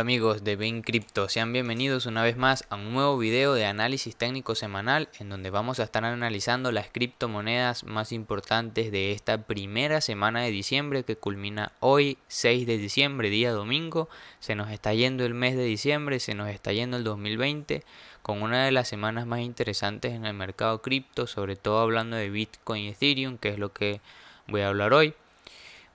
amigos de Bain Crypto, sean bienvenidos una vez más a un nuevo video de análisis técnico semanal en donde vamos a estar analizando las criptomonedas más importantes de esta primera semana de diciembre que culmina hoy 6 de diciembre, día domingo. Se nos está yendo el mes de diciembre, se nos está yendo el 2020 con una de las semanas más interesantes en el mercado cripto, sobre todo hablando de Bitcoin y Ethereum, que es lo que voy a hablar hoy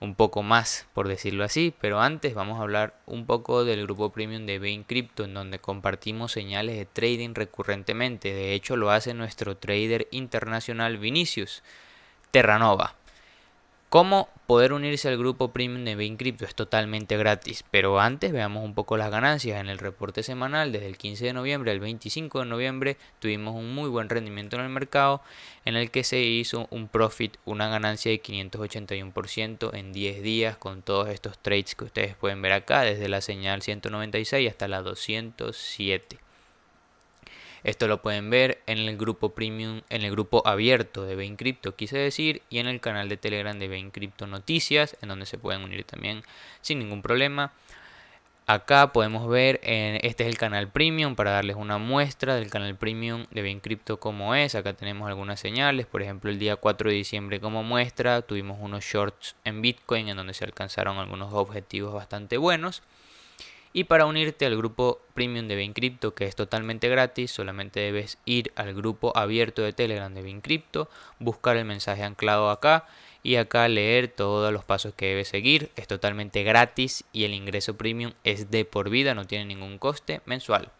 un poco más, por decirlo así, pero antes vamos a hablar un poco del grupo premium de Bain Crypto, en donde compartimos señales de trading recurrentemente. De hecho, lo hace nuestro trader internacional Vinicius Terranova. ¿Cómo Poder unirse al grupo premium de BinCrypto es totalmente gratis, pero antes veamos un poco las ganancias. En el reporte semanal, desde el 15 de noviembre al 25 de noviembre, tuvimos un muy buen rendimiento en el mercado, en el que se hizo un profit, una ganancia de 581% en 10 días, con todos estos trades que ustedes pueden ver acá, desde la señal 196 hasta la 207. Esto lo pueden ver en el grupo en el grupo abierto de Bain quise decir, y en el canal de Telegram de Bain Noticias, en donde se pueden unir también sin ningún problema. Acá podemos ver, este es el canal Premium para darles una muestra del canal Premium de Ben Crypto como es. Acá tenemos algunas señales, por ejemplo el día 4 de diciembre como muestra tuvimos unos shorts en Bitcoin en donde se alcanzaron algunos objetivos bastante buenos. Y para unirte al grupo premium de BinCrypto, que es totalmente gratis, solamente debes ir al grupo abierto de Telegram de BinCrypto, buscar el mensaje anclado acá y acá leer todos los pasos que debes seguir. Es totalmente gratis y el ingreso premium es de por vida, no tiene ningún coste mensual.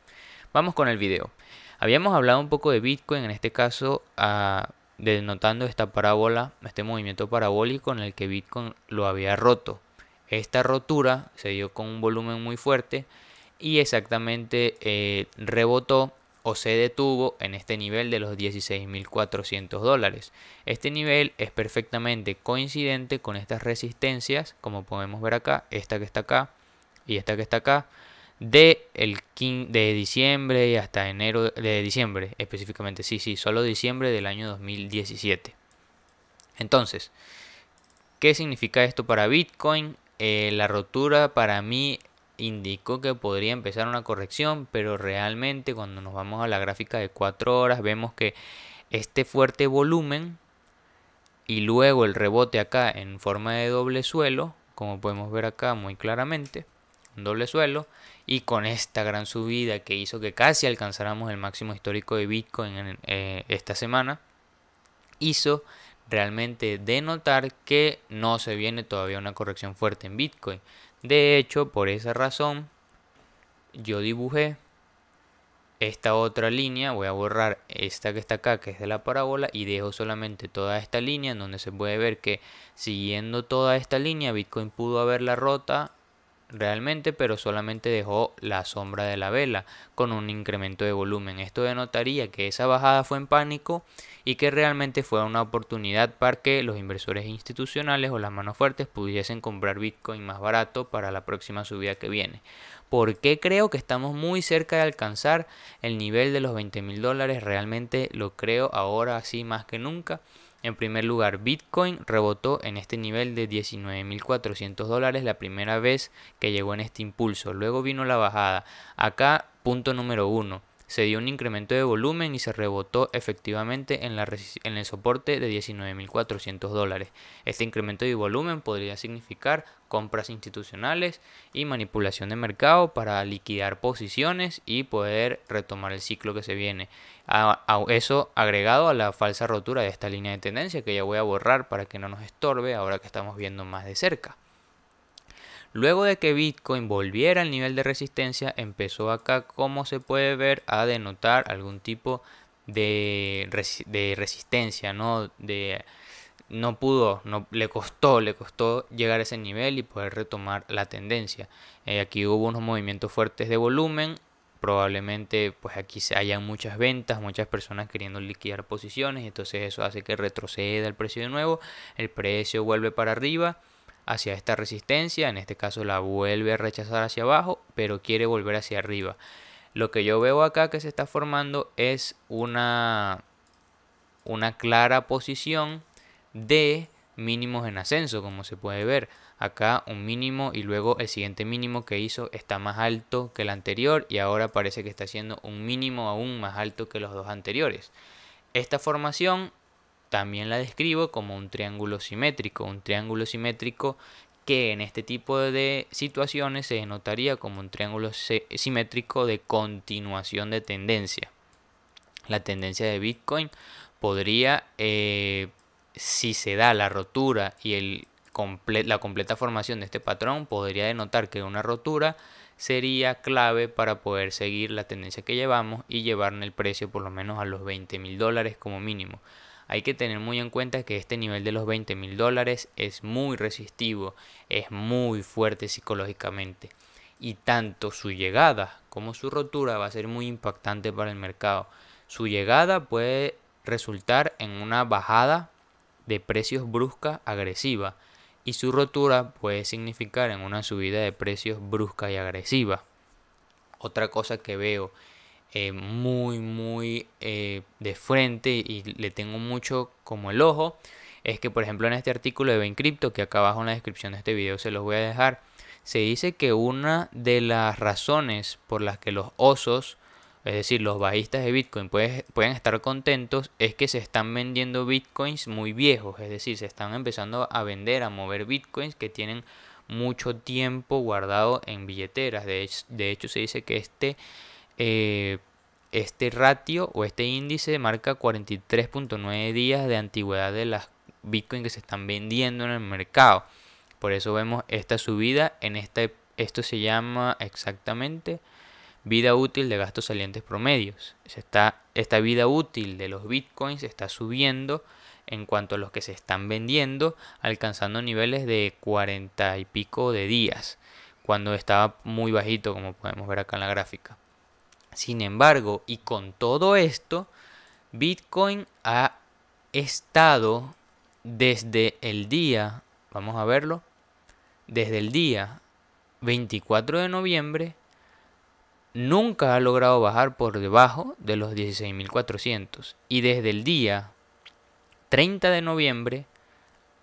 Vamos con el video. Habíamos hablado un poco de Bitcoin, en este caso ah, denotando esta parábola, este movimiento parabólico en el que Bitcoin lo había roto. Esta rotura se dio con un volumen muy fuerte y exactamente eh, rebotó o se detuvo en este nivel de los 16.400 dólares. Este nivel es perfectamente coincidente con estas resistencias, como podemos ver acá, esta que está acá y esta que está acá, de, el de diciembre hasta enero de diciembre, específicamente, sí, sí, solo diciembre del año 2017. Entonces, ¿qué significa esto para Bitcoin? Eh, la rotura para mí indicó que podría empezar una corrección, pero realmente cuando nos vamos a la gráfica de 4 horas vemos que este fuerte volumen y luego el rebote acá en forma de doble suelo, como podemos ver acá muy claramente, un doble suelo, y con esta gran subida que hizo que casi alcanzáramos el máximo histórico de Bitcoin en, eh, esta semana, hizo realmente de notar que no se viene todavía una corrección fuerte en Bitcoin. De hecho, por esa razón, yo dibujé esta otra línea, voy a borrar esta que está acá, que es de la parábola, y dejo solamente toda esta línea, en donde se puede ver que siguiendo toda esta línea, Bitcoin pudo haberla rota realmente, pero solamente dejó la sombra de la vela con un incremento de volumen. Esto denotaría que esa bajada fue en pánico y que realmente fue una oportunidad para que los inversores institucionales o las manos fuertes pudiesen comprar Bitcoin más barato para la próxima subida que viene. Porque creo que estamos muy cerca de alcanzar el nivel de los 20 mil dólares? Realmente lo creo ahora así más que nunca. En primer lugar, Bitcoin rebotó en este nivel de 19.400 dólares la primera vez que llegó en este impulso. Luego vino la bajada. Acá, punto número uno se dio un incremento de volumen y se rebotó efectivamente en, el soporte de 19.400 dólares. Este incremento de volumen podría significar compras institucionales y manipulación de mercado para liquidar posiciones y poder retomar el ciclo que se viene. a eso agregado a la falsa rotura de esta línea de tendencia que ya voy a borrar para que no nos estorbe ahora que estamos viendo más de cerca. Luego de que Bitcoin volviera al nivel de resistencia, empezó acá, como se puede ver, a denotar algún tipo de, resistencia, ¿no? De, no pudo, no, le costó, le costó llegar a ese nivel y poder retomar la tendencia. Eh, aquí hubo unos movimientos fuertes de volumen, probablemente pues aquí se hayan muchas ventas, muchas personas queriendo liquidar posiciones, entonces eso hace que retroceda el precio de nuevo, el precio vuelve para arriba hacia esta resistencia, en este caso la vuelve a rechazar hacia abajo, pero quiere volver hacia arriba. Lo que yo veo acá que se está formando es una, una clara posición de mínimos en ascenso, como se puede ver. Acá un mínimo y luego el siguiente mínimo que hizo está más alto que el anterior y ahora parece que está haciendo un mínimo aún más alto que los dos anteriores. Esta formación también la describo como un triángulo simétrico, un triángulo simétrico que en este tipo de situaciones se denotaría como un triángulo simétrico de continuación de tendencia. La tendencia de Bitcoin podría, eh, si se da la rotura y el la completa formación de este patrón, podría denotar que una rotura sería clave para poder seguir la tendencia que llevamos y llevar el precio por lo menos a los 20 mil dólares como mínimo. Hay que tener muy en cuenta que este nivel de los 20 mil dólares es muy resistivo, es muy fuerte psicológicamente y tanto su llegada como su rotura va a ser muy impactante para el mercado. Su llegada puede resultar en una bajada de precios brusca agresiva y su rotura puede significar en una subida de precios brusca y agresiva. Otra cosa que veo eh, muy, muy eh, de frente y le tengo mucho como el ojo, es que por ejemplo en este artículo de Crypto que acá abajo en la descripción de este video se los voy a dejar, se dice que una de las razones por las que los osos, es decir, los bajistas de Bitcoin pueden, pueden estar contentos es que se están vendiendo Bitcoins muy viejos, es decir, se están empezando a vender, a mover Bitcoins que tienen mucho tiempo guardado en billeteras. De de hecho se dice que este eh, este ratio o este índice marca 43.9 días de antigüedad de las bitcoins que se están vendiendo en el mercado. Por eso vemos esta subida en este, esto se llama exactamente vida útil de gastos salientes promedios. está, esta vida útil de los bitcoins está subiendo en cuanto a los que se están vendiendo, alcanzando niveles de 40 y pico de días, cuando estaba muy bajito, como podemos ver acá en la gráfica. Sin embargo, y con todo esto, Bitcoin ha estado desde el día, vamos a verlo, desde el día 24 de noviembre, nunca ha logrado bajar por debajo de los 16.400. Y desde el día 30 de noviembre,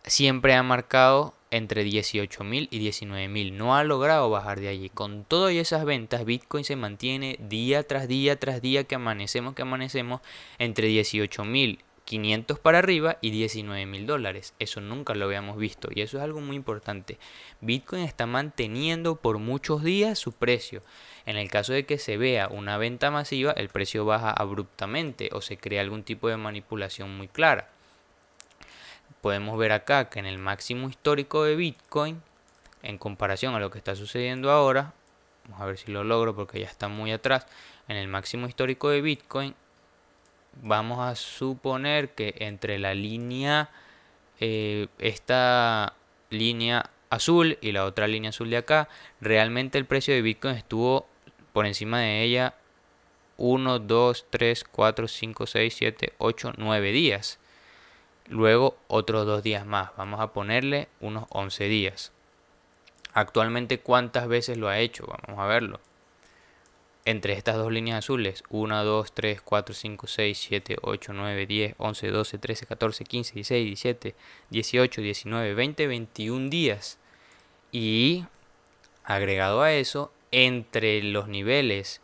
siempre ha marcado entre 18.000 y 19.000. No ha logrado bajar de allí. Con todas esas ventas, Bitcoin se mantiene día tras día tras día que amanecemos, que amanecemos entre 18.500 para arriba y 19.000 dólares. Eso nunca lo habíamos visto y eso es algo muy importante. Bitcoin está manteniendo por muchos días su precio. En el caso de que se vea una venta masiva, el precio baja abruptamente o se crea algún tipo de manipulación muy clara podemos ver acá que en el máximo histórico de Bitcoin, en comparación a lo que está sucediendo ahora, vamos a ver si lo logro porque ya está muy atrás, en el máximo histórico de Bitcoin, vamos a suponer que entre la línea, eh, esta línea azul y la otra línea azul de acá, realmente el precio de Bitcoin estuvo por encima de ella 1, 2, 3, 4, 5, 6, 7, 8, 9 días luego otros dos días más. Vamos a ponerle unos 11 días. Actualmente, ¿cuántas veces lo ha hecho? Vamos a verlo. Entre estas dos líneas azules, 1, 2, 3, 4, 5, 6, 7, 8, 9, 10, 11, 12, 13, 14, 15, 16, 17, 18, 19, 20, 21 días. Y agregado a eso, entre los niveles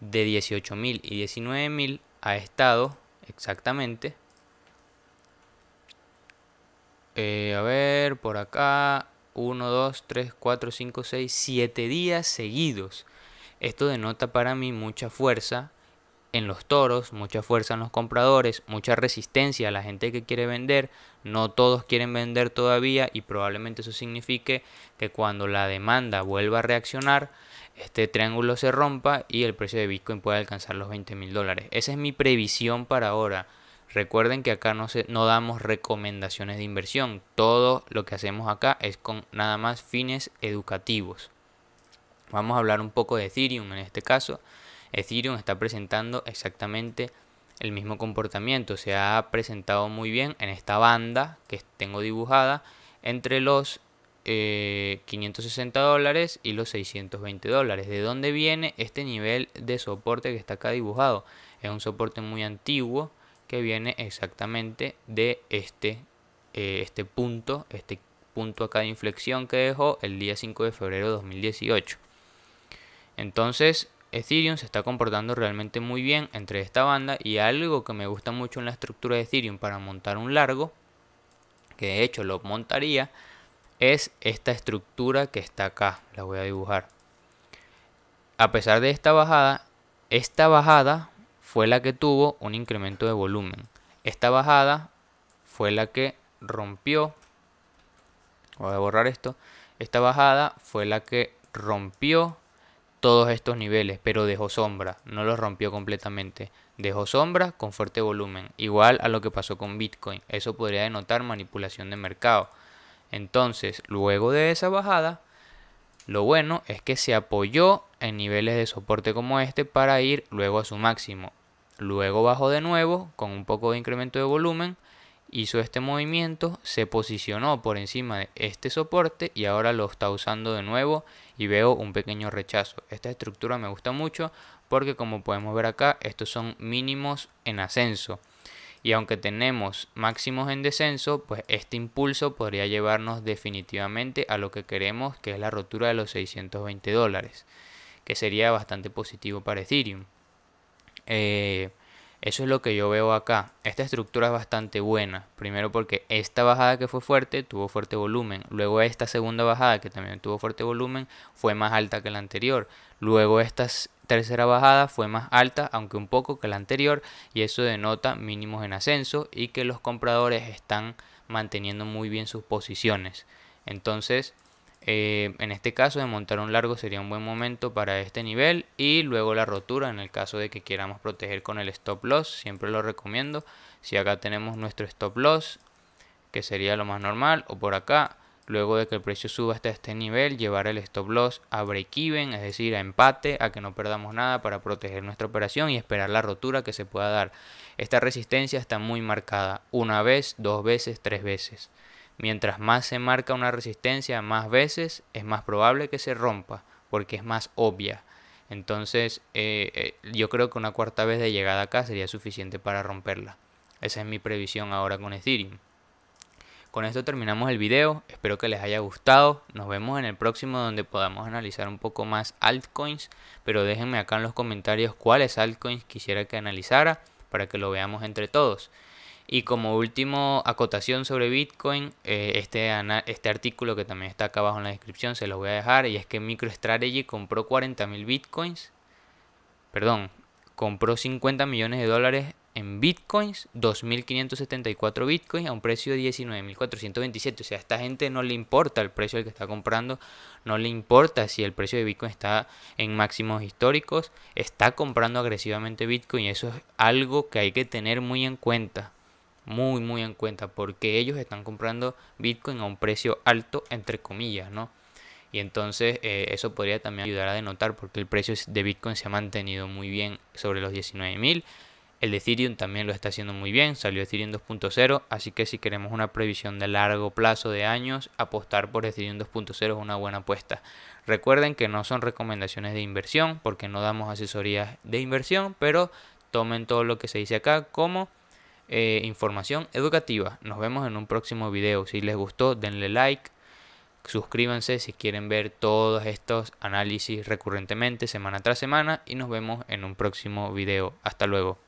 de 18.000 y 19.000 ha estado exactamente eh, a ver, por acá. 1, 2, 3, 4, 5, 6, 7 días seguidos. Esto denota para mí mucha fuerza en los toros, mucha fuerza en los compradores, mucha resistencia a la gente que quiere vender. No todos quieren vender todavía y probablemente eso signifique que cuando la demanda vuelva a reaccionar, este triángulo se rompa y el precio de Bitcoin pueda alcanzar los 20 mil dólares. Esa es mi previsión para ahora. Recuerden que acá no, se, no damos recomendaciones de inversión. Todo lo que hacemos acá es con nada más fines educativos. Vamos a hablar un poco de Ethereum en este caso. Ethereum está presentando exactamente el mismo comportamiento. Se ha presentado muy bien en esta banda que tengo dibujada entre los 560 eh, dólares y los 620 dólares. ¿De dónde viene este nivel de soporte que está acá dibujado? Es un soporte muy antiguo que viene exactamente de este, eh, este punto, este punto acá de inflexión que dejó el día 5 de febrero de 2018. Entonces, Ethereum se está comportando realmente muy bien entre esta banda y algo que me gusta mucho en la estructura de Ethereum para montar un largo, que de hecho lo montaría, es esta estructura que está acá, la voy a dibujar. A pesar de esta bajada, esta bajada fue la que tuvo un incremento de volumen. Esta bajada fue la que rompió, voy a borrar esto, esta bajada fue la que rompió todos estos niveles, pero dejó sombra, no los rompió completamente. Dejó sombra con fuerte volumen, igual a lo que pasó con Bitcoin. Eso podría denotar manipulación de mercado. Entonces, luego de esa bajada, lo bueno es que se apoyó en niveles de soporte como este para ir luego a su máximo. Luego bajó de nuevo con un poco de incremento de volumen, hizo este movimiento, se posicionó por encima de este soporte y ahora lo está usando de nuevo y veo un pequeño rechazo. Esta estructura me gusta mucho porque como podemos ver acá, estos son mínimos en ascenso. Y aunque tenemos máximos en descenso, pues este impulso podría llevarnos definitivamente a lo que queremos, que es la rotura de los 620 dólares, que sería bastante positivo para Ethereum. Eh, eso es lo que yo veo acá. Esta estructura es bastante buena. Primero porque esta bajada que fue fuerte tuvo fuerte volumen. Luego esta segunda bajada que también tuvo fuerte volumen fue más alta que la anterior. Luego esta tercera bajada fue más alta, aunque un poco que la anterior. Y eso denota mínimos en ascenso y que los compradores están manteniendo muy bien sus posiciones. Entonces eh, en este caso de montar un largo sería un buen momento para este nivel y luego la rotura en el caso de que queramos proteger con el stop loss siempre lo recomiendo si acá tenemos nuestro stop loss que sería lo más normal o por acá luego de que el precio suba hasta este nivel llevar el stop loss a break even es decir a empate a que no perdamos nada para proteger nuestra operación y esperar la rotura que se pueda dar esta resistencia está muy marcada una vez dos veces tres veces Mientras más se marca una resistencia más veces, es más probable que se rompa, porque es más obvia. Entonces, eh, eh, yo creo que una cuarta vez de llegada acá sería suficiente para romperla. Esa es mi previsión ahora con Ethereum. Con esto terminamos el video, espero que les haya gustado, nos vemos en el próximo donde podamos analizar un poco más altcoins, pero déjenme acá en los comentarios cuáles altcoins quisiera que analizara para que lo veamos entre todos. Y como último acotación sobre Bitcoin, eh, este, este artículo que también está acá abajo en la descripción se los voy a dejar. Y es que MicroStrategy compró 40.000 Bitcoins. Perdón, compró 50 millones de dólares en Bitcoins, 2.574 Bitcoins a un precio de 19.427. O sea, a esta gente no le importa el precio al que está comprando, no le importa si el precio de Bitcoin está en máximos históricos, está comprando agresivamente Bitcoin y eso es algo que hay que tener muy en cuenta muy muy en cuenta porque ellos están comprando Bitcoin a un precio alto entre comillas, ¿no? Y entonces eh, eso podría también ayudar a denotar porque el precio de Bitcoin se ha mantenido muy bien sobre los 19.000. El de Ethereum también lo está haciendo muy bien, salió Ethereum 2.0, así que si queremos una previsión de largo plazo de años, apostar por Ethereum 2.0 es una buena apuesta. Recuerden que no son recomendaciones de inversión porque no damos asesorías de inversión, pero tomen todo lo que se dice acá como eh, información educativa. Nos vemos en un próximo video. Si les gustó, denle like. Suscríbanse si quieren ver todos estos análisis recurrentemente, semana tras semana. Y nos vemos en un próximo video. Hasta luego.